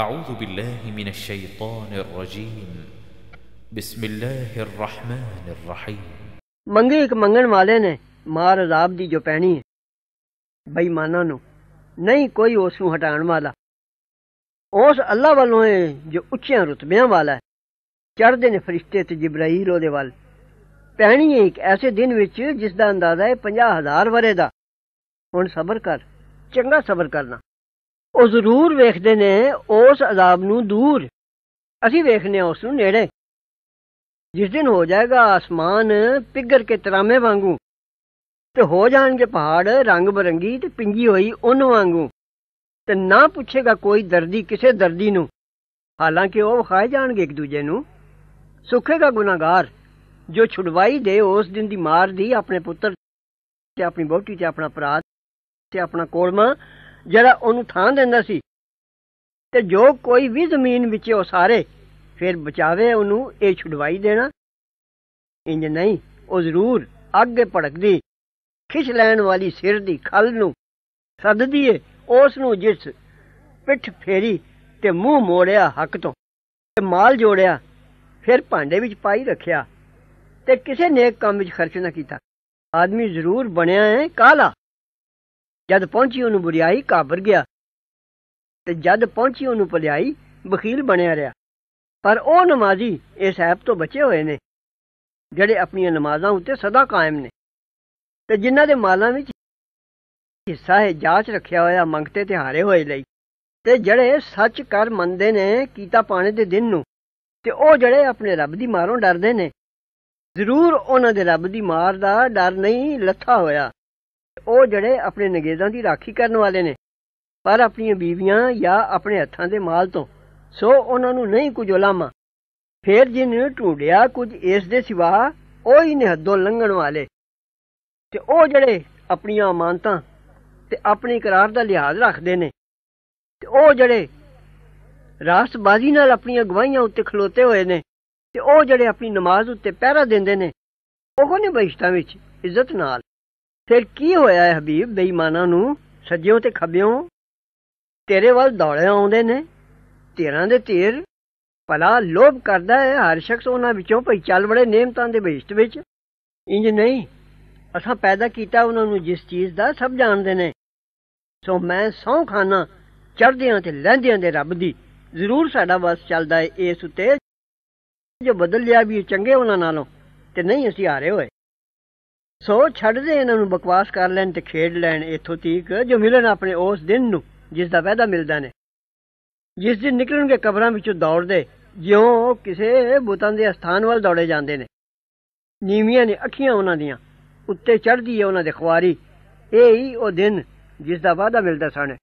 أعوذ بالله من الشيطان الرجيم بسم الله الرحمن الرحيم ਮੰਗੇ ਇੱਕ ਮੰਗਣ ਵਾਲੇ ਨੇ ਮਾਰ ਅਜ਼ਾਬ ਦੀ ਜੋ ਪੈਣੀ ਹੈ ਬੇਈਮਾਨਾਂ ਨੂੰ ਨਹੀਂ ਕੋਈ ਉਸ ਨੂੰ ਹਟਾਉਣ ਵਾਲਾ ਉਸ ਅੱਲਾ ਵੱਲੋਂ ਹੈ ਜੋ ਉੱਚਿਆਂ ਰਤਬਿਆਂ ਵਾਲਾ ਹੈ ਚੜ੍ਹਦੇ ਨੇ ਫਰਿਸ਼ਤੇ ਤੇ ਜਿਬਰਾਈਲ ਉਹਦੇ ਵੱਲ ਪੈਣੀ ਹੈ ਇੱਕ ਐਸੇ ਦਿਨ ਵਿੱਚ ਜਿਸ ਦਾ ਅੰਦਾਜ਼ਾ ਹੈ 50000 ਵਰੇ ਦਾ ਹੁਣ ਸਬਰ ਕਰ ਚੰਗਾ ਸਬਰ ਕਰਨਾ ਉਹ ਜ਼ਰੂਰ ਵੇਖਦੇ ਨੇ ਉਸ ਅਜ਼ਾਬ ਨੂੰ ਦੂਰ ਅਸੀਂ ਵੇਖਨੇ ਆ ਉਸ ਨੂੰ ਨੇੜੇ ਜਿਸ ਦਿਨ ਹੋ ਜਾਏਗਾ ਆਸਮਾਨ ਪਿਗਰ ਕੇ ਤਰਾਮੇ ਵਾਂਗੂ ਤੇ ਹੋ ਜਾਣਗੇ ਪਹਾੜ ਰੰਗ ਬਰੰਗੀ ਤੇ ਪਿੰਗੀ ਹੋਈ ਉਹਨ ਵਾਂਗੂ ਤੇ ਨਾ ਪੁੱਛੇਗਾ ਕੋਈ ਦਰਦੀ ਕਿਸੇ ਦਰਦੀ ਨੂੰ ਹਾਲਾਂਕਿ ਉਹ ਖਾਏ ਜਾਣਗੇ ਇੱਕ ਦੂਜੇ ਨੂੰ ਸੁਖੇਗਾ ਗੁਨਾਹਗਾਰ ਜੋ ਛੁਡਵਾਈ ਦੇ ਉਸ ਦਿਨ ਦੀ ਮਾਰ ਦੀ ਆਪਣੇ ਪੁੱਤਰ ਤੇ ਆਪਣੀ ਬੋਟੀ ਤੇ ਆਪਣਾ ਅਪਰਾਧ ਤੇ ਆਪਣਾ ਕੋਲਮਾ ਜਿਹੜਾ ਉਹਨੂੰ ਥਾਂ ਦਿੰਦਾ ਸੀ ਤੇ ਜੋ ਕੋਈ ਵੀ ਜ਼ਮੀਨ ਵਿੱਚ ਉਹ ਸਾਰੇ ਫਿਰ ਬਚਾਵੇ ਉਹਨੂੰ ਇਹ ਛੁਡਵਾਈ ਦੇਣਾ ਇੰਜ ਨਹੀਂ ਉਹ ਜ਼ਰੂਰ ਅੱਗੇ ਭੜਕਦੀ ਖਿੱਚ ਲੈਣ ਵਾਲੀ ਸਿਰ ਦੀ ਖਲ ਨੂੰ ਸੱਦਦੀ ਏ ਉਸ ਨੂੰ ਜਿਸ ਪਿੱਠ ਫੇਰੀ ਤੇ ਮੂੰਹ ਮੋੜਿਆ ਹੱਕ ਤੋਂ ਤੇ ਮਾਲ ਜੋੜਿਆ ਫਿਰ ਭਾਂਡੇ ਵਿੱਚ ਪਾਈ ਰੱਖਿਆ ਤੇ ਕਿਸੇ ਨੇਕ ਕੰਮ ਵਿੱਚ ਖਰਚ ਨਾ ਕੀਤਾ ਆਦਮੀ ਜ਼ਰੂਰ ਬਣਿਆ ਹੈ ਕਾਲਾ ਜਦ ਪਹੁੰਚੀ ਉਹਨੂੰ ਬੁਰੀਾਈ ਕਾਬਰ ਗਿਆ ਤੇ ਜਦ ਪਹੁੰਚੀ ਉਹਨੂੰ ਭਲਾਈ ਬਖੀਲ ਬਣਿਆ ਰਿਹਾ ਪਰ ਉਹ ਨਮਾਜ਼ੀ ਇਸ ਐਬ ਤੋਂ ਬਚੇ ਹੋਏ ਨੇ ਜਿਹੜੇ ਆਪਣੀਆਂ ਨਮਾਜ਼ਾਂ ਉੱਤੇ ਸਦਾ ਕਾਇਮ ਨੇ ਤੇ ਜਿਨ੍ਹਾਂ ਦੇ ਮਾਲਾਂ ਵਿੱਚ ਹਿੱਸਾ ਹੈ ਜਾਂਚ ਰੱਖਿਆ ਹੋਇਆ ਮੰਗਤੇ ਤੇ ਹਾਰੇ ਹੋਏ ਲਈ ਤੇ ਜਿਹੜੇ ਸੱਚ ਕਰ ਮੰਨਦੇ ਨੇ ਕੀਤਾ ਪਾਣੇ ਦੇ ਦਿਨ ਨੂੰ ਤੇ ਉਹ ਜਿਹੜੇ ਆਪਣੇ ਰੱਬ ਦੀ ਮਾਰੋਂ ਡਰਦੇ ਨੇ ਜ਼ਰੂਰ ਉਹਨਾਂ ਦੇ ਰੱਬ ਦੀ ਮਾਰ ਦਾ ਡਰ ਨਹੀਂ ਲੱਥਾ ਹੋਇਆ ਉਹ ਜਿਹੜੇ ਆਪਣੇ ਨਗੇਜ਼ਾਂ ਦੀ ਰਾਖੀ ਕਰਨ ਵਾਲੇ ਨੇ ਪਰ ਆਪਣੀਆਂ ਬੀਵੀਆਂ ਜਾਂ ਆਪਣੇ ਹੱਥਾਂ ਦੇ ਮਾਲ ਤੋਂ ਸੋ ਉਹਨਾਂ ਨੂੰ ਨਹੀਂ ਕੁਝ ਉਲਾਮਾ ਫੇਰ ਨੂੰ ਟੂੜਿਆ ਕੁਝ ਇਸ ਦੇ ਸਿਵਾ ਉਹ ਹੀ ਨੇ ਹੱਦੋਂ ਲੰਘਣ ਵਾਲੇ ਤੇ ਉਹ ਜਿਹੜੇ ਆਪਣੀਆਂ ਮਾਨਤਾਂ ਤੇ ਆਪਣੀ ਇਕਰਾਰ ਦਾ ਲਿਹਾਜ਼ ਰੱਖਦੇ ਨੇ ਤੇ ਉਹ ਜਿਹੜੇ ਰਾਸਬਾਜ਼ੀ ਨਾਲ ਆਪਣੀਆਂ ਗਵਾਹੀਆਂ ਉੱਤੇ ਖਲੋਤੇ ਹੋਏ ਨੇ ਤੇ ਉਹ ਜਿਹੜੇ ਆਪਣੀ ਨਮਾਜ਼ ਉੱਤੇ ਪਹਿਰਾ ਦਿੰਦੇ ਨੇ ਉਹ ਨਹੀਂ ਬਹਿਸ਼ਤਾਂ ਵਿੱਚ ਇੱਜ਼ਤ ਨਾਲ ਫਿਰ ਕੀ ਹੋਇਆ ਹੈ ਹਬੀਬ ਬੇਈਮਾਨਾਂ ਨੂੰ ਸੱਜਿਓ ਤੇ ਖੱਬਿਓ ਤੇਰੇ ਵੱਲ ਦੌੜੇ ਆਉਂਦੇ ਨੇ ਤੇਰਾਂ ਦੇ ਤੀਰ ਪਲਾ ਲੋਭ ਕਰਦਾ ਹੈ ਹਰ ਸ਼ਖਸ ਉਹਨਾਂ ਵਿੱਚੋਂ ਭਈ ਚੱਲ ਬੜੇ ਨੇਮਤਾਂ ਦੇ ਭਿਸ਼ਟ ਵਿੱਚ ਇੰਜ ਨਹੀਂ ਅਸਾਂ ਪੈਦਾ ਕੀਤਾ ਉਹਨਾਂ ਨੂੰ ਜਿਸ ਚੀਜ਼ ਦਾ ਸਭ ਜਾਣਦੇ ਨੇ ਸੋ ਮੈਂ ਸੌ ਖਾਨਾ ਚੜਦਿਆਂ ਤੇ ਲੈਂਦਿਆਂ ਦੇ ਰੱਬ ਦੀ ਜ਼ਰੂਰ ਸਾਡਾ ਵਸ ਚੱਲਦਾ ਏ ਇਸ ਉਤੇ ਜੋ ਬਦਲ ਲਿਆ ਵੀ ਚੰਗੇ ਉਹਨਾਂ ਨਾਲੋਂ ਤੇ ਨਹੀਂ ਅਸੀਂ ਹਾਰੇ ਹੋਏ ਸੋ ਛੱਡ ਦੇ ਇਹਨਾਂ ਨੂੰ ਬਕਵਾਸ ਕਰ ਲੈਣ ਤੇ ਖੇਡ ਲੈਣ ਇਥੋਂ ਤੀਕ ਜੋ ਮਿਲਣ ਆਪਣੇ ਉਸ ਦਿਨ ਨੂੰ ਜਿਸ ਦਾ ਵਾਅਦਾ ਮਿਲਦਾ ਨੇ ਜਿਸ ਦਿਨ ਨਿਕਲਣਗੇ ਕਬਰਾਂ ਵਿੱਚੋਂ ਦੌੜਦੇ ਜਿਉਂ ਕਿਸੇ ਬੁੱਤਾਂ ਦੇ ਸਥਾਨ ਵੱਲ ਦੌੜੇ ਜਾਂਦੇ ਨੇ ਨੀਵੀਆਂ ਨੇ ਅੱਖੀਆਂ ਉਹਨਾਂ ਦੀਆਂ ਉੱਤੇ ਚੜਦੀ ਹੈ ਉਹਨਾਂ ਦੇ ਖੁਆਰੀ ਇਹ ਹੀ ਉਹ ਦਿਨ ਜਿਸ ਦਾ ਵਾਅਦਾ ਮਿਲਦਾ ਸਣ